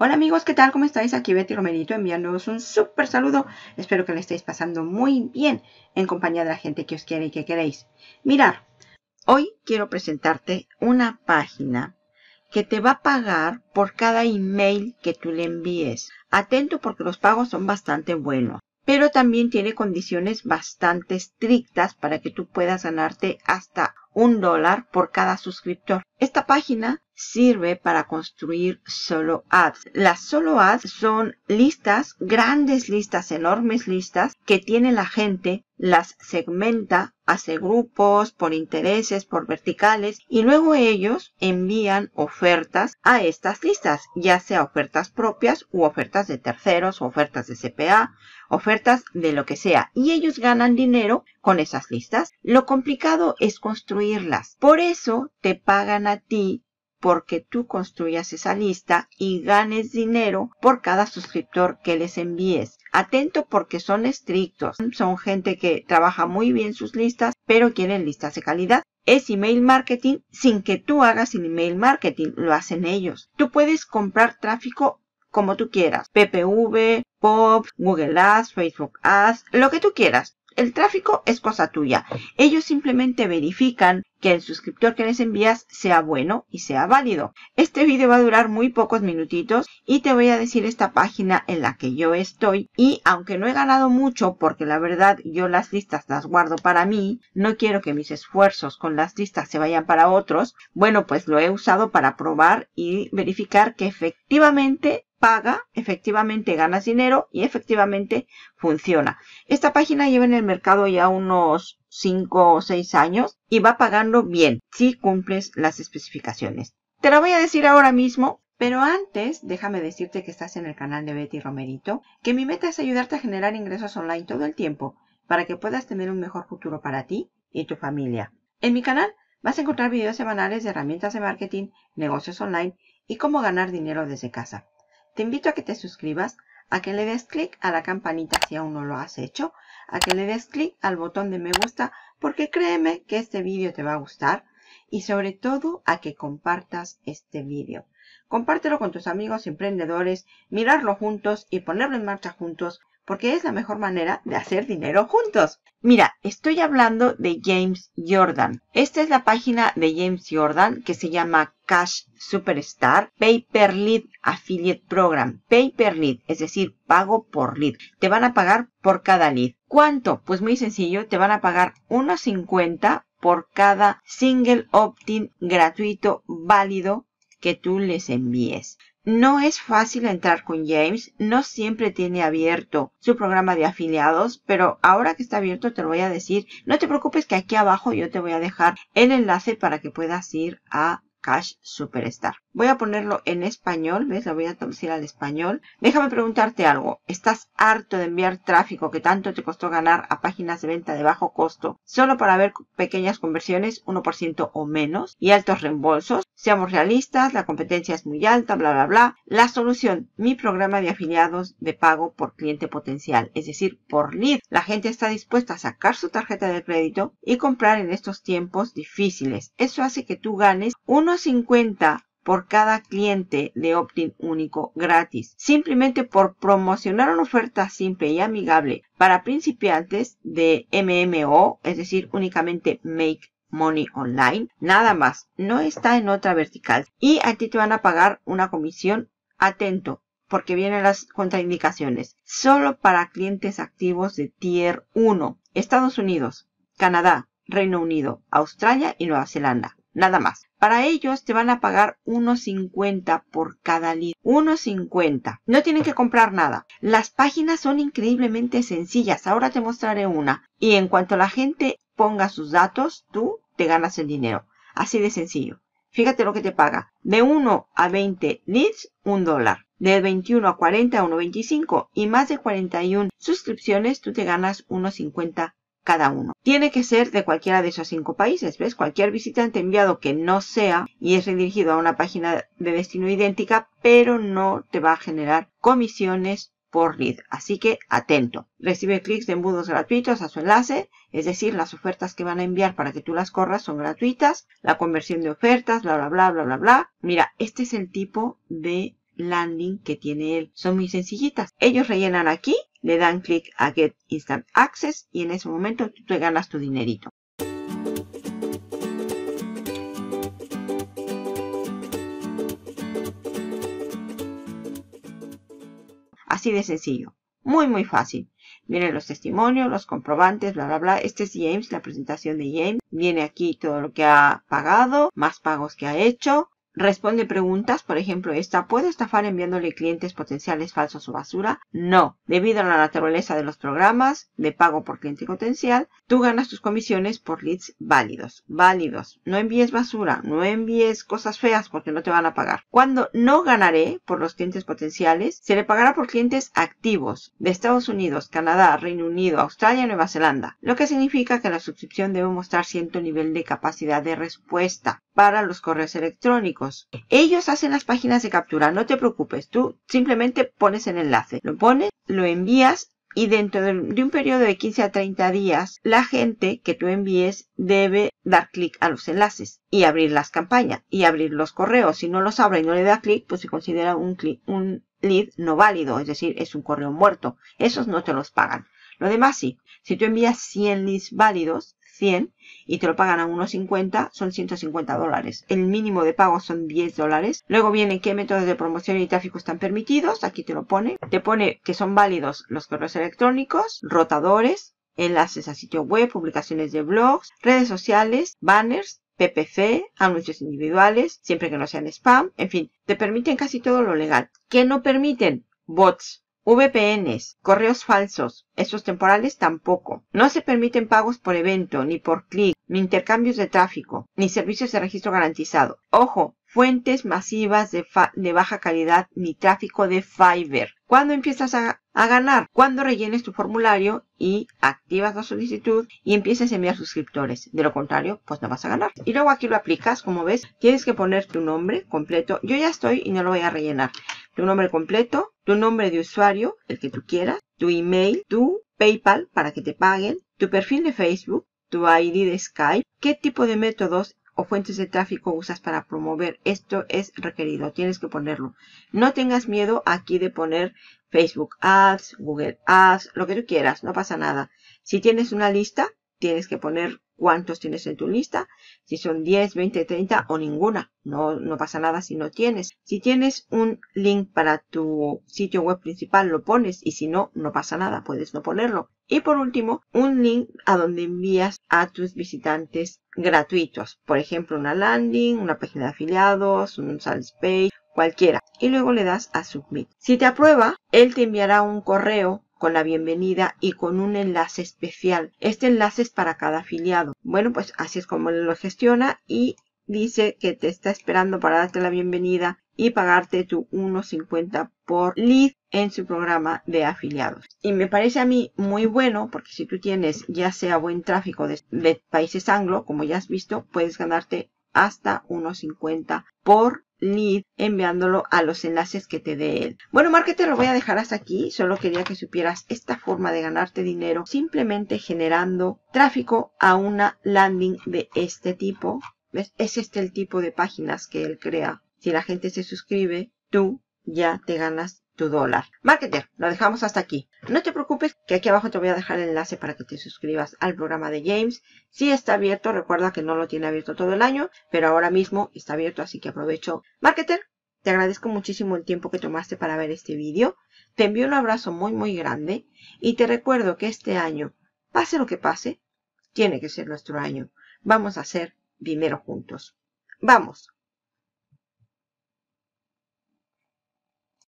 Hola amigos, ¿qué tal? ¿Cómo estáis? Aquí Betty Romerito enviándoos un súper saludo. Espero que le estéis pasando muy bien en compañía de la gente que os quiere y que queréis. Mirar, hoy quiero presentarte una página que te va a pagar por cada email que tú le envíes. Atento porque los pagos son bastante buenos, pero también tiene condiciones bastante estrictas para que tú puedas ganarte hasta un dólar por cada suscriptor. Esta página sirve para construir solo ads. Las solo ads son listas, grandes listas, enormes listas que tiene la gente, las segmenta, hace grupos por intereses, por verticales y luego ellos envían ofertas a estas listas, ya sea ofertas propias u ofertas de terceros, ofertas de CPA, ofertas de lo que sea y ellos ganan dinero con esas listas. Lo complicado es construirlas. Por eso te pagan a ti porque tú construyas esa lista y ganes dinero por cada suscriptor que les envíes. Atento porque son estrictos, son gente que trabaja muy bien sus listas, pero quieren listas de calidad. Es email marketing sin que tú hagas email marketing, lo hacen ellos. Tú puedes comprar tráfico como tú quieras, PPV, POP, Google Ads, Facebook Ads, lo que tú quieras. El tráfico es cosa tuya. Ellos simplemente verifican que el suscriptor que les envías sea bueno y sea válido. Este video va a durar muy pocos minutitos y te voy a decir esta página en la que yo estoy y aunque no he ganado mucho porque la verdad yo las listas las guardo para mí, no quiero que mis esfuerzos con las listas se vayan para otros, bueno pues lo he usado para probar y verificar que efectivamente paga, efectivamente ganas dinero y efectivamente funciona. Esta página lleva en el mercado ya unos 5 o 6 años y va pagando bien si cumples las especificaciones. Te lo voy a decir ahora mismo, pero antes déjame decirte que estás en el canal de Betty Romerito, que mi meta es ayudarte a generar ingresos online todo el tiempo para que puedas tener un mejor futuro para ti y tu familia. En mi canal vas a encontrar videos semanales de herramientas de marketing, negocios online y cómo ganar dinero desde casa. Te invito a que te suscribas, a que le des clic a la campanita si aún no lo has hecho, a que le des clic al botón de me gusta porque créeme que este vídeo te va a gustar y sobre todo a que compartas este vídeo. Compártelo con tus amigos emprendedores, mirarlo juntos y ponerlo en marcha juntos porque es la mejor manera de hacer dinero juntos. Mira, estoy hablando de James Jordan. Esta es la página de James Jordan que se llama Cash Superstar Pay per Lead Affiliate Program. Pay per Lead, es decir, pago por lead. Te van a pagar por cada lead. ¿Cuánto? Pues muy sencillo, te van a pagar 1.50 por cada single opt-in gratuito válido que tú les envíes. No es fácil entrar con James, no siempre tiene abierto su programa de afiliados, pero ahora que está abierto te lo voy a decir. No te preocupes que aquí abajo yo te voy a dejar el enlace para que puedas ir a Cash Superstar. Voy a ponerlo en español, ¿ves? Lo voy a traducir al español. Déjame preguntarte algo. ¿Estás harto de enviar tráfico que tanto te costó ganar a páginas de venta de bajo costo solo para ver pequeñas conversiones, 1% o menos, y altos reembolsos? Seamos realistas, la competencia es muy alta, bla, bla, bla. La solución, mi programa de afiliados de pago por cliente potencial, es decir, por lead. La gente está dispuesta a sacar su tarjeta de crédito y comprar en estos tiempos difíciles. Eso hace que tú ganes 1.50 por cada cliente de Optin único gratis, simplemente por promocionar una oferta simple y amigable para principiantes de MMO, es decir, únicamente Make Money Online, nada más, no está en otra vertical y a ti te van a pagar una comisión, atento, porque vienen las contraindicaciones, solo para clientes activos de Tier 1, Estados Unidos, Canadá, Reino Unido, Australia y Nueva Zelanda nada más. Para ellos te van a pagar 1.50 por cada lead. 1.50. No tienen que comprar nada. Las páginas son increíblemente sencillas. Ahora te mostraré una. Y en cuanto la gente ponga sus datos, tú te ganas el dinero. Así de sencillo. Fíjate lo que te paga. De 1 a 20 leads, un dólar. De 21 a 40, 1.25. Y más de 41 suscripciones, tú te ganas 1.50 cada uno. Tiene que ser de cualquiera de esos cinco países, ¿ves? Cualquier visitante enviado que no sea y es redirigido a una página de destino idéntica, pero no te va a generar comisiones por lead. Así que atento. Recibe clics de embudos gratuitos a su enlace, es decir, las ofertas que van a enviar para que tú las corras son gratuitas, la conversión de ofertas, bla, bla, bla, bla, bla, bla. Mira, este es el tipo de landing que tiene él. Son muy sencillitas. Ellos rellenan aquí le dan clic a Get Instant Access y en ese momento tú te ganas tu dinerito. Así de sencillo. Muy, muy fácil. Vienen los testimonios, los comprobantes, bla, bla, bla. Este es James, la presentación de James. Viene aquí todo lo que ha pagado, más pagos que ha hecho, Responde preguntas, por ejemplo, esta, ¿puedo estafar enviándole clientes potenciales falsos o basura? No. Debido a la naturaleza de los programas de pago por cliente potencial, tú ganas tus comisiones por leads válidos. Válidos. No envíes basura, no envíes cosas feas porque no te van a pagar. Cuando no ganaré por los clientes potenciales, se le pagará por clientes activos de Estados Unidos, Canadá, Reino Unido, Australia y Nueva Zelanda, lo que significa que la suscripción debe mostrar cierto nivel de capacidad de respuesta para los correos electrónicos ellos hacen las páginas de captura, no te preocupes, tú simplemente pones el enlace, lo pones, lo envías y dentro de un periodo de 15 a 30 días, la gente que tú envíes debe dar clic a los enlaces y abrir las campañas y abrir los correos. Si no los abre y no le da clic, pues se considera un, un lead no válido, es decir, es un correo muerto. Esos no te los pagan. Lo demás sí. Si tú envías 100 leads válidos, 100, y te lo pagan a 1,50, son 150 dólares. El mínimo de pago son 10 dólares. Luego viene qué métodos de promoción y tráfico están permitidos. Aquí te lo pone. Te pone que son válidos los correos electrónicos, rotadores, enlaces a sitio web, publicaciones de blogs, redes sociales, banners, PPC, anuncios individuales, siempre que no sean spam, en fin, te permiten casi todo lo legal. ¿Qué no permiten? Bots, VPNs, correos falsos, esos temporales tampoco. No se permiten pagos por evento, ni por clic, ni intercambios de tráfico, ni servicios de registro garantizado. Ojo, fuentes masivas de, de, baja calidad, ni tráfico de Fiverr. ¿Cuándo empiezas a, a ganar? Cuando rellenes tu formulario y activas la solicitud y empiezas a enviar suscriptores. De lo contrario, pues no vas a ganar. Y luego aquí lo aplicas, como ves, tienes que poner tu nombre completo. Yo ya estoy y no lo voy a rellenar tu nombre completo, tu nombre de usuario, el que tú quieras, tu email, tu PayPal para que te paguen, tu perfil de Facebook, tu ID de Skype, qué tipo de métodos o fuentes de tráfico usas para promover. Esto es requerido, tienes que ponerlo. No tengas miedo aquí de poner Facebook Ads, Google Ads, lo que tú quieras, no pasa nada. Si tienes una lista, tienes que poner cuántos tienes en tu lista, si son 10, 20, 30 o ninguna. No, no pasa nada si no tienes. Si tienes un link para tu sitio web principal, lo pones y si no, no pasa nada, puedes no ponerlo. Y por último, un link a donde envías a tus visitantes gratuitos. Por ejemplo, una landing, una página de afiliados, un sales page, cualquiera. Y luego le das a submit. Si te aprueba, él te enviará un correo con la bienvenida y con un enlace especial. Este enlace es para cada afiliado. Bueno, pues así es como lo gestiona y dice que te está esperando para darte la bienvenida y pagarte tu 1.50 por lead en su programa de afiliados. Y me parece a mí muy bueno porque si tú tienes ya sea buen tráfico de, países anglo, como ya has visto, puedes ganarte hasta 1.50 por lead enviándolo a los enlaces que te dé él. Bueno, marketer lo voy a dejar hasta aquí. Solo quería que supieras esta forma de ganarte dinero simplemente generando tráfico a una landing de este tipo. ¿Ves? Es este el tipo de páginas que él crea. Si la gente se suscribe, tú ya te ganas tu dólar. Marketer, lo dejamos hasta aquí. No te preocupes que aquí abajo te voy a dejar el enlace para que te suscribas al programa de James. Si está abierto, recuerda que no lo tiene abierto todo el año, pero ahora mismo está abierto, así que aprovecho. Marketer, te agradezco muchísimo el tiempo que tomaste para ver este vídeo. Te envío un abrazo muy muy grande y te recuerdo que este año, pase lo que pase, tiene que ser nuestro año. Vamos a hacer dinero juntos. Vamos.